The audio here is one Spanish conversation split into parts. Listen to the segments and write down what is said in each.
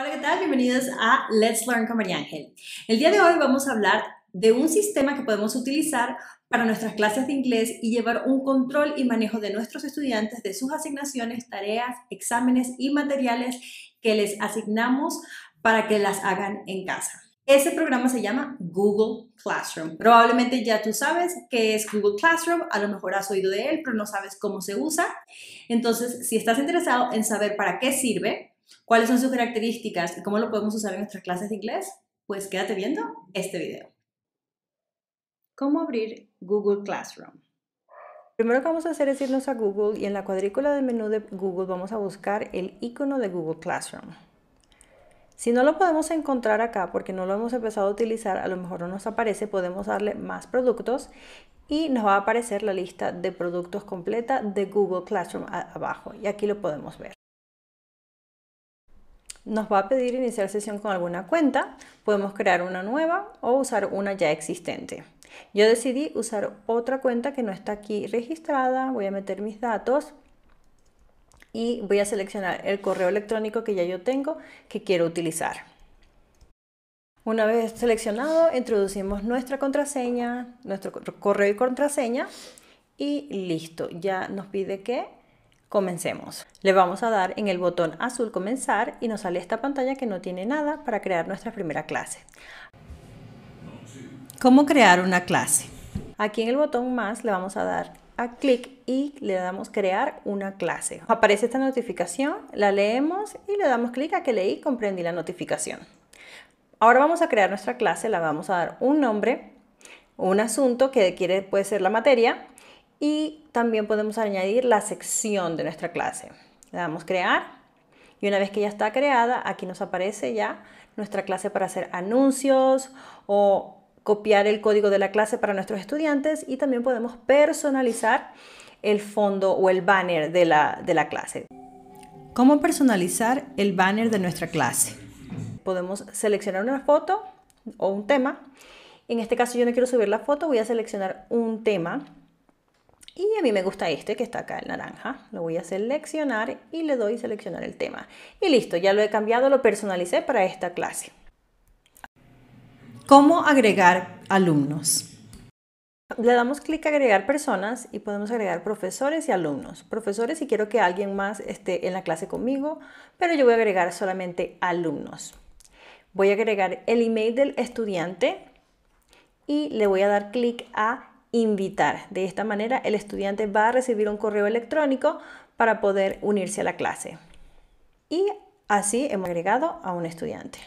Hola, ¿qué tal? Bienvenidos a Let's Learn con María Ángel. El día de hoy vamos a hablar de un sistema que podemos utilizar para nuestras clases de inglés y llevar un control y manejo de nuestros estudiantes de sus asignaciones, tareas, exámenes y materiales que les asignamos para que las hagan en casa. Ese programa se llama Google Classroom. Probablemente ya tú sabes qué es Google Classroom, a lo mejor has oído de él, pero no sabes cómo se usa. Entonces, si estás interesado en saber para qué sirve, ¿Cuáles son sus características y cómo lo podemos usar en nuestras clases de inglés? Pues quédate viendo este video. ¿Cómo abrir Google Classroom? Primero que vamos a hacer es irnos a Google y en la cuadrícula de menú de Google vamos a buscar el icono de Google Classroom. Si no lo podemos encontrar acá porque no lo hemos empezado a utilizar, a lo mejor no nos aparece, podemos darle más productos y nos va a aparecer la lista de productos completa de Google Classroom abajo y aquí lo podemos ver. Nos va a pedir iniciar sesión con alguna cuenta, podemos crear una nueva o usar una ya existente. Yo decidí usar otra cuenta que no está aquí registrada, voy a meter mis datos y voy a seleccionar el correo electrónico que ya yo tengo que quiero utilizar. Una vez seleccionado, introducimos nuestra contraseña, nuestro correo y contraseña y listo. Ya nos pide que Comencemos. Le vamos a dar en el botón azul comenzar y nos sale esta pantalla que no tiene nada para crear nuestra primera clase. ¿Cómo crear una clase? Aquí en el botón más le vamos a dar a clic y le damos crear una clase. Aparece esta notificación, la leemos y le damos clic a que leí comprendí la notificación. Ahora vamos a crear nuestra clase, le vamos a dar un nombre, un asunto que quiere, puede ser la materia, y también podemos añadir la sección de nuestra clase. Le damos crear y una vez que ya está creada, aquí nos aparece ya nuestra clase para hacer anuncios o copiar el código de la clase para nuestros estudiantes y también podemos personalizar el fondo o el banner de la, clase. ¿Cómo personalizar el banner de nuestra clase? Podemos seleccionar una foto o un tema. En este caso yo no quiero subir la foto, voy a seleccionar un tema y a mí me gusta este que está acá, el naranja. Lo voy a seleccionar y le doy seleccionar el tema. Y listo, ya lo he cambiado, lo personalicé para esta clase. ¿Cómo agregar alumnos? Le damos clic a agregar personas y podemos agregar profesores y alumnos. Profesores si quiero que alguien más esté en la clase conmigo, pero yo voy a agregar solamente alumnos. Voy a agregar el email del estudiante y le voy a dar clic a invitar. De esta manera, el estudiante va a recibir un correo electrónico para poder unirse a la clase. Y así hemos agregado a un estudiante.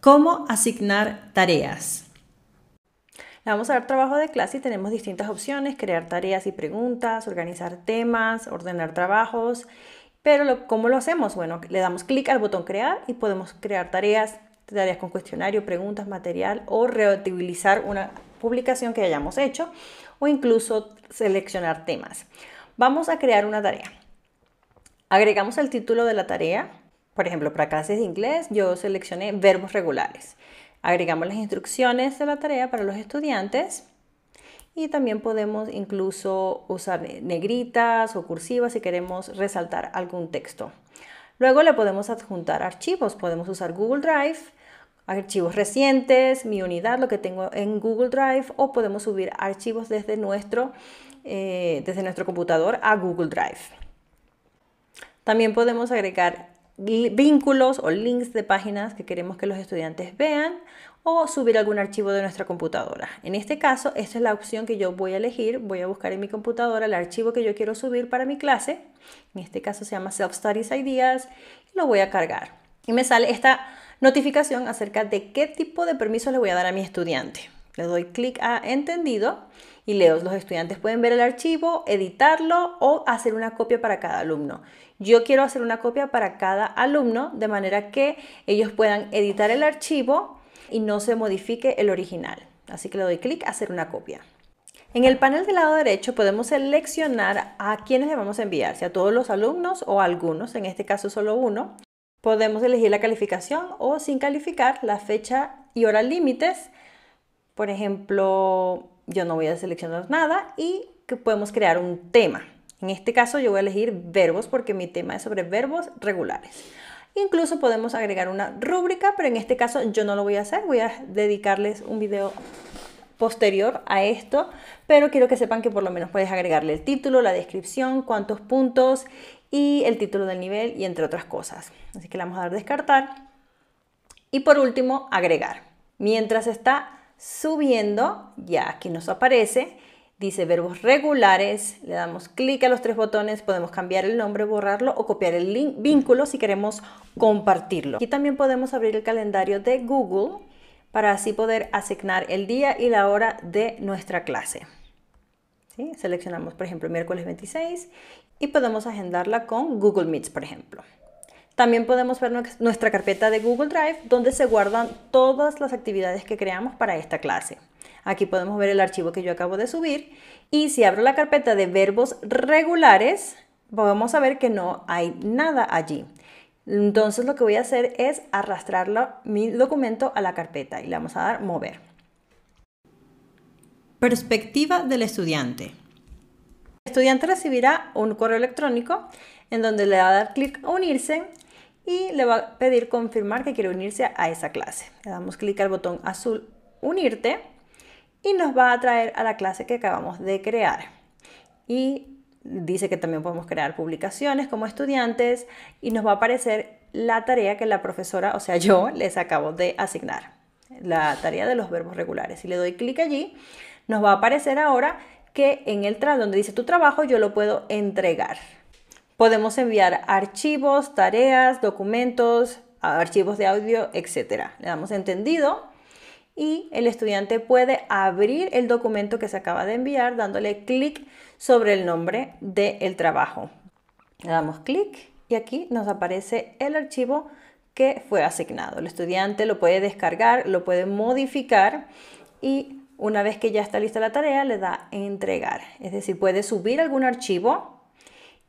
¿Cómo asignar tareas? Le vamos a dar trabajo de clase y tenemos distintas opciones, crear tareas y preguntas, organizar temas, ordenar trabajos. Pero ¿cómo lo hacemos? Bueno, le damos clic al botón crear y podemos crear tareas, tareas con cuestionario, preguntas, material o reutilizar una publicación que hayamos hecho o incluso seleccionar temas. Vamos a crear una tarea. Agregamos el título de la tarea. Por ejemplo, para clases de inglés yo seleccioné verbos regulares. Agregamos las instrucciones de la tarea para los estudiantes y también podemos incluso usar negritas o cursivas si queremos resaltar algún texto. Luego le podemos adjuntar archivos, podemos usar Google Drive, archivos recientes, mi unidad, lo que tengo en Google Drive, o podemos subir archivos desde nuestro, eh, desde nuestro computador a Google Drive. También podemos agregar vínculos o links de páginas que queremos que los estudiantes vean o subir algún archivo de nuestra computadora. En este caso, esta es la opción que yo voy a elegir. Voy a buscar en mi computadora el archivo que yo quiero subir para mi clase. En este caso se llama Self Studies Ideas y lo voy a cargar. Y me sale esta notificación acerca de qué tipo de permiso le voy a dar a mi estudiante. Le doy clic a entendido y leo. Los estudiantes pueden ver el archivo, editarlo o hacer una copia para cada alumno. Yo quiero hacer una copia para cada alumno de manera que ellos puedan editar el archivo y no se modifique el original. Así que le doy clic a hacer una copia. En el panel del lado derecho podemos seleccionar a quienes le vamos a enviar, si a todos los alumnos o a algunos, en este caso solo uno. Podemos elegir la calificación o sin calificar, la fecha y hora límites. Por ejemplo, yo no voy a seleccionar nada y que podemos crear un tema. En este caso yo voy a elegir verbos porque mi tema es sobre verbos regulares. Incluso podemos agregar una rúbrica, pero en este caso yo no lo voy a hacer, voy a dedicarles un video posterior a esto, pero quiero que sepan que por lo menos puedes agregarle el título, la descripción, cuántos puntos y el título del nivel y entre otras cosas. Así que le vamos a dar descartar y por último agregar. Mientras está subiendo, ya aquí nos aparece, dice verbos regulares, le damos clic a los tres botones, podemos cambiar el nombre, borrarlo o copiar el vínculo si queremos compartirlo. Aquí también podemos abrir el calendario de Google para así poder asignar el día y la hora de nuestra clase. Seleccionamos, por ejemplo, miércoles 26 y podemos agendarla con Google Meets, por ejemplo. También podemos ver nuestra carpeta de Google Drive donde se guardan todas las actividades que creamos para esta clase. Aquí podemos ver el archivo que yo acabo de subir y si abro la carpeta de verbos regulares, vamos a ver que no hay nada allí. Entonces lo que voy a hacer es arrastrar mi documento a la carpeta y le vamos a dar mover. Perspectiva del estudiante. El estudiante recibirá un correo electrónico en donde le va a dar clic a unirse y le va a pedir confirmar que quiere unirse a esa clase. Le damos clic al botón azul unirte y nos va a traer a la clase que acabamos de crear. Y dice que también podemos crear publicaciones como estudiantes y nos va a aparecer la tarea que la profesora, o sea yo, les acabo de asignar. La tarea de los verbos regulares. Si le doy clic allí, nos va a aparecer ahora que en el donde dice tu trabajo yo lo puedo entregar. Podemos enviar archivos, tareas, documentos, archivos de audio, etc. Le damos entendido y el estudiante puede abrir el documento que se acaba de enviar dándole clic sobre el nombre del trabajo. Le damos clic y aquí nos aparece el archivo que fue asignado. El estudiante lo puede descargar, lo puede modificar y una vez que ya está lista la tarea le da entregar. Es decir, puede subir algún archivo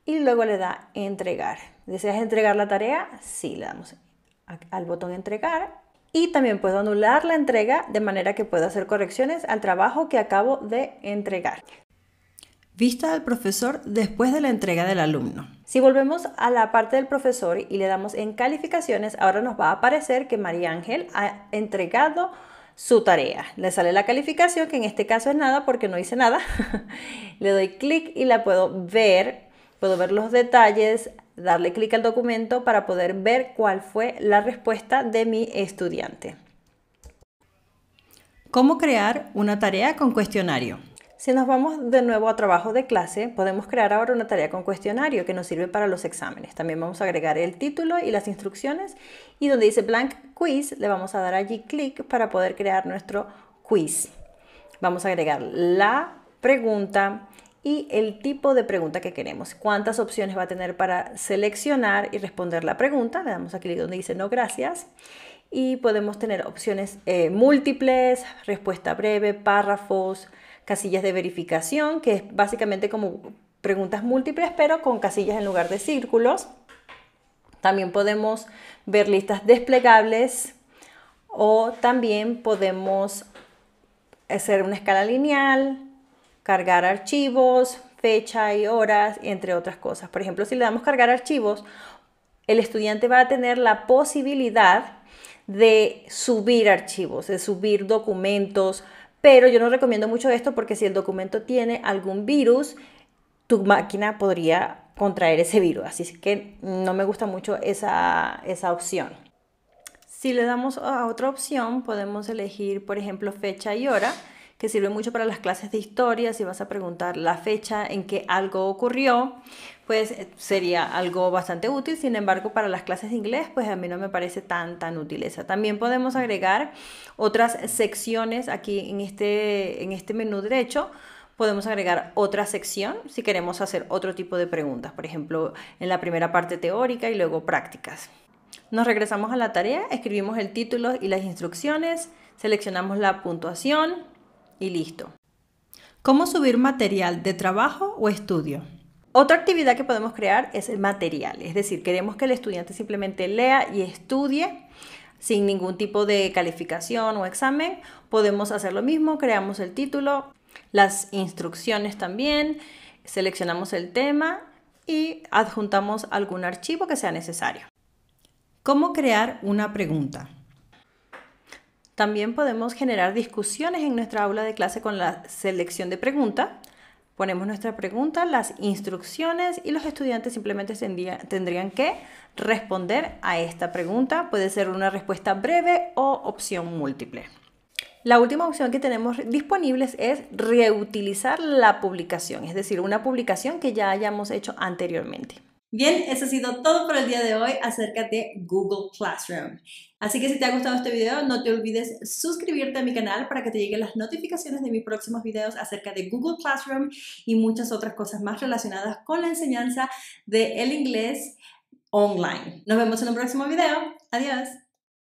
y luego le da entregar. ¿Deseas entregar la tarea? Sí, le damos al botón entregar y también puedo anular la entrega de manera que pueda hacer correcciones al trabajo que acabo de entregar. Vista del profesor después de la entrega del alumno. Si volvemos a la parte del profesor y le damos en calificaciones, ahora nos va a aparecer que María Ángel ha entregado su tarea. Le sale la calificación, que en este caso es nada porque no hice nada. le doy clic y la puedo ver Puedo ver los detalles, darle clic al documento para poder ver cuál fue la respuesta de mi estudiante. ¿Cómo crear una tarea con cuestionario? Si nos vamos de nuevo a trabajo de clase, podemos crear ahora una tarea con cuestionario que nos sirve para los exámenes. También vamos a agregar el título y las instrucciones y donde dice blank quiz le vamos a dar allí clic para poder crear nuestro quiz. Vamos a agregar la pregunta, y el tipo de pregunta que queremos. ¿Cuántas opciones va a tener para seleccionar y responder la pregunta? Le damos aquí donde dice no gracias. Y podemos tener opciones eh, múltiples, respuesta breve, párrafos, casillas de verificación, que es básicamente como preguntas múltiples, pero con casillas en lugar de círculos. También podemos ver listas desplegables o también podemos hacer una escala lineal, cargar archivos, fecha y horas, entre otras cosas. Por ejemplo, si le damos cargar archivos, el estudiante va a tener la posibilidad de subir archivos, de subir documentos, pero yo no recomiendo mucho esto porque si el documento tiene algún virus, tu máquina podría contraer ese virus, así que no me gusta mucho esa, esa opción. Si le damos a otra opción, podemos elegir, por ejemplo, fecha y hora que sirve mucho para las clases de historia, si vas a preguntar la fecha en que algo ocurrió, pues eh, sería algo bastante útil. Sin embargo, para las clases de inglés, pues a mí no me parece tan, tan útil esa. También podemos agregar otras secciones aquí en este, en este menú derecho podemos agregar otra sección si queremos hacer otro tipo de preguntas, por ejemplo, en la primera parte teórica y luego prácticas. Nos regresamos a la tarea, escribimos el título y las instrucciones, seleccionamos la puntuación, y listo. ¿Cómo subir material de trabajo o estudio? Otra actividad que podemos crear es el material, es decir, queremos que el estudiante simplemente lea y estudie sin ningún tipo de calificación o examen. Podemos hacer lo mismo, creamos el título, las instrucciones también, seleccionamos el tema y adjuntamos algún archivo que sea necesario. ¿Cómo crear una pregunta? También podemos generar discusiones en nuestra aula de clase con la selección de pregunta. Ponemos nuestra pregunta, las instrucciones y los estudiantes simplemente tendrían que responder a esta pregunta. Puede ser una respuesta breve o opción múltiple. La última opción que tenemos disponibles es reutilizar la publicación, es decir, una publicación que ya hayamos hecho anteriormente. Bien, eso ha sido todo por el día de hoy acerca de Google Classroom. Así que si te ha gustado este video, no te olvides suscribirte a mi canal para que te lleguen las notificaciones de mis próximos videos acerca de Google Classroom y muchas otras cosas más relacionadas con la enseñanza del inglés online. Nos vemos en un próximo video. Adiós.